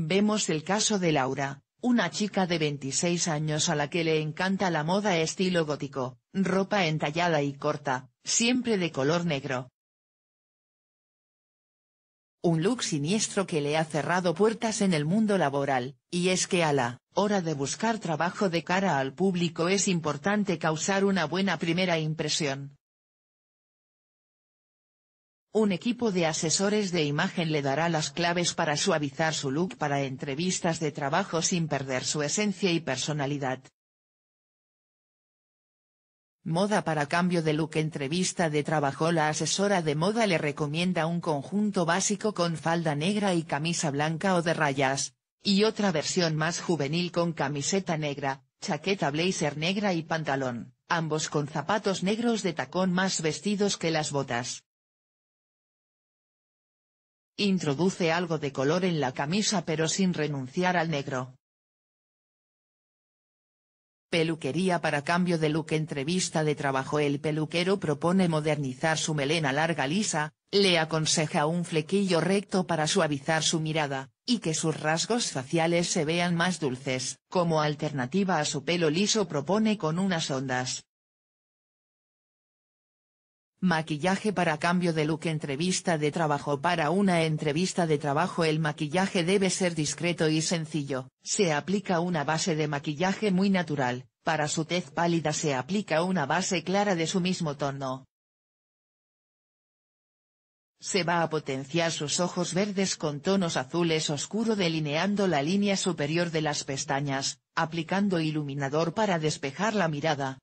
Vemos el caso de Laura, una chica de 26 años a la que le encanta la moda estilo gótico, ropa entallada y corta, siempre de color negro. Un look siniestro que le ha cerrado puertas en el mundo laboral, y es que a la hora de buscar trabajo de cara al público es importante causar una buena primera impresión. Un equipo de asesores de imagen le dará las claves para suavizar su look para entrevistas de trabajo sin perder su esencia y personalidad. Moda para cambio de look Entrevista de trabajo La asesora de moda le recomienda un conjunto básico con falda negra y camisa blanca o de rayas, y otra versión más juvenil con camiseta negra, chaqueta blazer negra y pantalón, ambos con zapatos negros de tacón más vestidos que las botas. Introduce algo de color en la camisa pero sin renunciar al negro. Peluquería para cambio de look Entrevista de trabajo El peluquero propone modernizar su melena larga lisa, le aconseja un flequillo recto para suavizar su mirada, y que sus rasgos faciales se vean más dulces. Como alternativa a su pelo liso propone con unas ondas, Maquillaje para cambio de look Entrevista de trabajo Para una entrevista de trabajo el maquillaje debe ser discreto y sencillo, se aplica una base de maquillaje muy natural, para su tez pálida se aplica una base clara de su mismo tono. Se va a potenciar sus ojos verdes con tonos azules oscuro delineando la línea superior de las pestañas, aplicando iluminador para despejar la mirada,